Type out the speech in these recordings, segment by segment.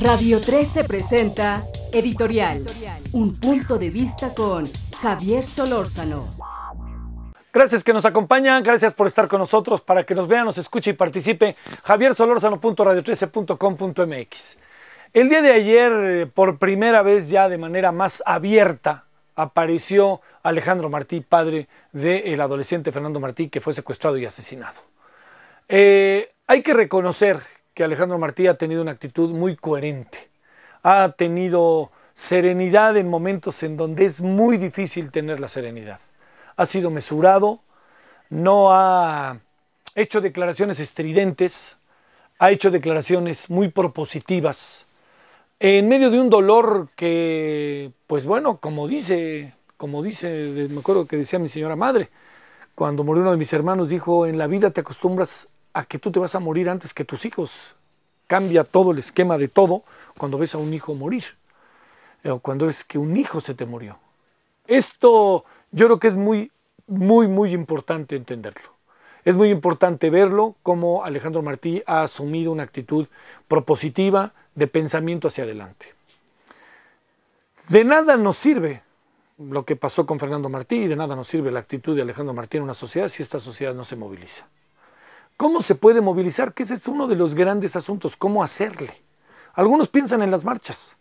Radio 13 presenta Editorial, un punto de vista con Javier Solórzano. Gracias que nos acompañan, gracias por estar con nosotros, para que nos vean, nos escuche y participe, Javier javiersolórzano.radio13.com.mx. El día de ayer, eh, por primera vez ya de manera más abierta, apareció Alejandro Martí, padre del adolescente Fernando Martí, que fue secuestrado y asesinado. Eh, hay que reconocer que Alejandro Martí ha tenido una actitud muy coherente. Ha tenido serenidad en momentos en donde es muy difícil tener la serenidad. Ha sido mesurado, no ha hecho declaraciones estridentes, ha hecho declaraciones muy propositivas, en medio de un dolor que, pues bueno, como dice, como dice, me acuerdo que decía mi señora madre, cuando murió uno de mis hermanos, dijo, en la vida te acostumbras a que tú te vas a morir antes que tus hijos. Cambia todo el esquema de todo cuando ves a un hijo morir, eh, o cuando ves que un hijo se te murió. Esto yo creo que es muy, muy, muy importante entenderlo. Es muy importante verlo como Alejandro Martí ha asumido una actitud propositiva de pensamiento hacia adelante. De nada nos sirve lo que pasó con Fernando Martí y de nada nos sirve la actitud de Alejandro Martí en una sociedad si esta sociedad no se moviliza. ¿Cómo se puede movilizar? Que ese es uno de los grandes asuntos, cómo hacerle. Algunos piensan en las marchas.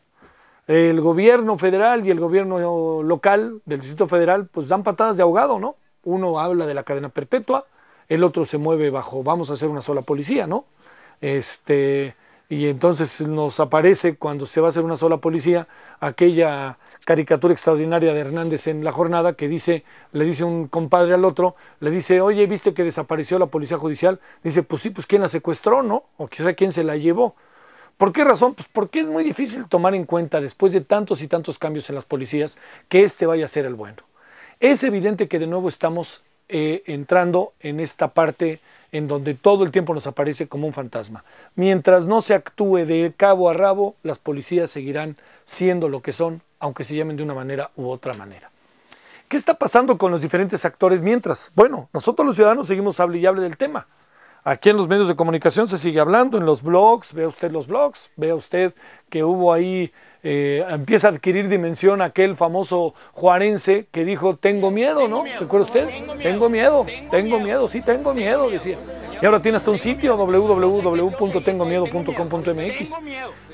El gobierno federal y el gobierno local del Distrito Federal pues dan patadas de ahogado, ¿no? Uno habla de la cadena perpetua, el otro se mueve bajo vamos a hacer una sola policía, ¿no? Este, y entonces nos aparece cuando se va a hacer una sola policía aquella caricatura extraordinaria de Hernández en la jornada que dice, le dice un compadre al otro, le dice, oye, ¿viste que desapareció la policía judicial? Dice, pues sí, pues quién la secuestró, ¿no? O quizá quién se la llevó. ¿Por qué razón? Pues porque es muy difícil tomar en cuenta después de tantos y tantos cambios en las policías que este vaya a ser el bueno. Es evidente que de nuevo estamos eh, entrando en esta parte en donde todo el tiempo nos aparece como un fantasma. Mientras no se actúe de cabo a rabo, las policías seguirán siendo lo que son, aunque se llamen de una manera u otra manera. ¿Qué está pasando con los diferentes actores mientras? Bueno, nosotros los ciudadanos seguimos hable y hable del tema. Aquí en los medios de comunicación se sigue hablando, en los blogs, vea usted los blogs, vea usted que hubo ahí eh, empieza a adquirir dimensión aquel famoso juarense que dijo, tengo miedo, ¿no? ¿Recuerda usted? Tengo miedo, tengo miedo, sí, tengo miedo, decía. Y ahora tiene hasta un sitio, www.tengomiedo.com.mx.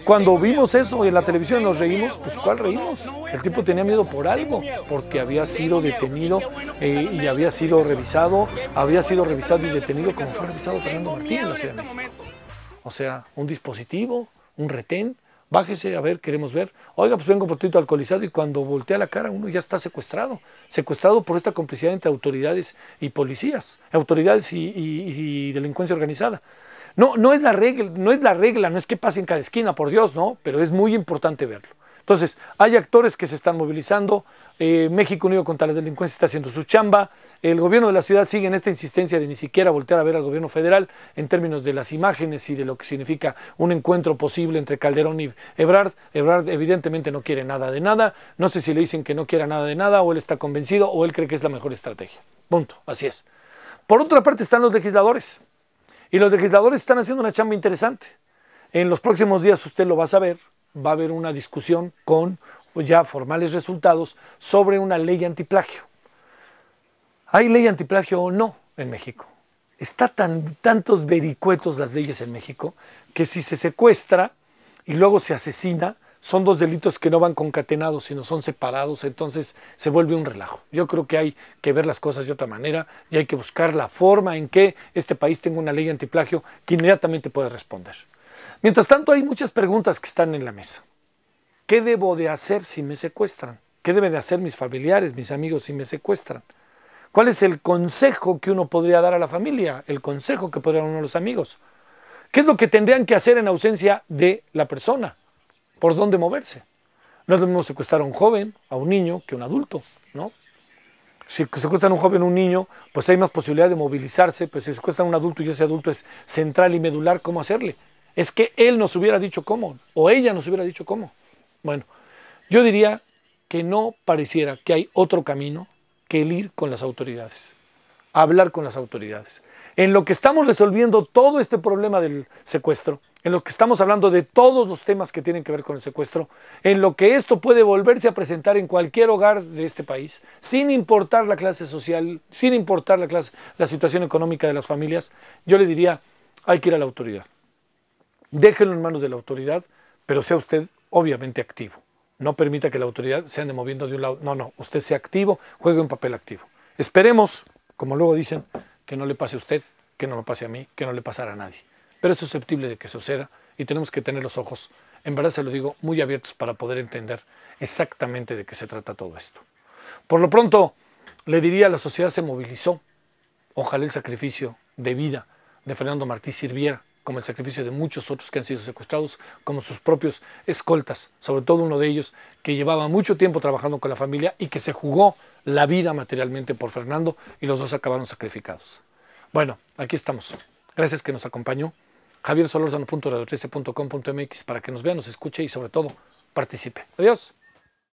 Cuando vimos eso en la televisión nos reímos, pues ¿cuál reímos? El tipo tenía miedo por algo, porque había sido detenido eh, y había sido revisado, había sido revisado y detenido como fue revisado Fernando Martínez O sea, un dispositivo, un retén, bájese, a ver, queremos ver. Oiga, pues vengo por poquito alcoholizado y cuando voltea la cara uno ya está secuestrado, secuestrado por esta complicidad entre autoridades y policías, autoridades y, y delincuencia organizada. No, no es la regla, no es la regla, no es que pase en cada esquina, por Dios, no, pero es muy importante verlo. Entonces, hay actores que se están movilizando, eh, México Unido contra la Delincuencia está haciendo su chamba, el gobierno de la ciudad sigue en esta insistencia de ni siquiera voltear a ver al gobierno federal en términos de las imágenes y de lo que significa un encuentro posible entre Calderón y Ebrard. Ebrard evidentemente no quiere nada de nada, no sé si le dicen que no quiera nada de nada o él está convencido o él cree que es la mejor estrategia. Punto, así es. Por otra parte están los legisladores y los legisladores están haciendo una chamba interesante. En los próximos días usted lo va a saber, va a haber una discusión con pues, ya formales resultados sobre una ley antiplagio. ¿Hay ley antiplagio o no en México? Está tan, tantos vericuetos las leyes en México que si se secuestra y luego se asesina, son dos delitos que no van concatenados, sino son separados, entonces se vuelve un relajo. Yo creo que hay que ver las cosas de otra manera y hay que buscar la forma en que este país tenga una ley antiplagio que inmediatamente pueda responder. Mientras tanto, hay muchas preguntas que están en la mesa. ¿Qué debo de hacer si me secuestran? ¿Qué deben de hacer mis familiares, mis amigos si me secuestran? ¿Cuál es el consejo que uno podría dar a la familia? ¿El consejo que podría dar uno a los amigos? ¿Qué es lo que tendrían que hacer en ausencia de la persona? ¿Por dónde moverse? No es lo mismo secuestrar a un joven, a un niño, que a un adulto, ¿no? Si secuestran a un joven o un niño, pues hay más posibilidad de movilizarse, pero si secuestran a un adulto y ese adulto es central y medular, ¿cómo hacerle? es que él nos hubiera dicho cómo, o ella nos hubiera dicho cómo. Bueno, yo diría que no pareciera que hay otro camino que el ir con las autoridades, hablar con las autoridades. En lo que estamos resolviendo todo este problema del secuestro, en lo que estamos hablando de todos los temas que tienen que ver con el secuestro, en lo que esto puede volverse a presentar en cualquier hogar de este país, sin importar la clase social, sin importar la, la situación económica de las familias, yo le diría, hay que ir a la autoridad déjenlo en manos de la autoridad, pero sea usted obviamente activo. No permita que la autoridad se ande moviendo de un lado. No, no, usted sea activo, juegue un papel activo. Esperemos, como luego dicen, que no le pase a usted, que no me pase a mí, que no le pasara a nadie. Pero es susceptible de que suceda y tenemos que tener los ojos, en verdad se lo digo, muy abiertos para poder entender exactamente de qué se trata todo esto. Por lo pronto, le diría, la sociedad se movilizó. Ojalá el sacrificio de vida de Fernando Martí sirviera como el sacrificio de muchos otros que han sido secuestrados, como sus propios escoltas, sobre todo uno de ellos que llevaba mucho tiempo trabajando con la familia y que se jugó la vida materialmente por Fernando y los dos acabaron sacrificados. Bueno, aquí estamos. Gracias que nos acompañó. Javier Solorzano.radio13.com.mx para que nos vea, nos escuche y sobre todo participe. Adiós.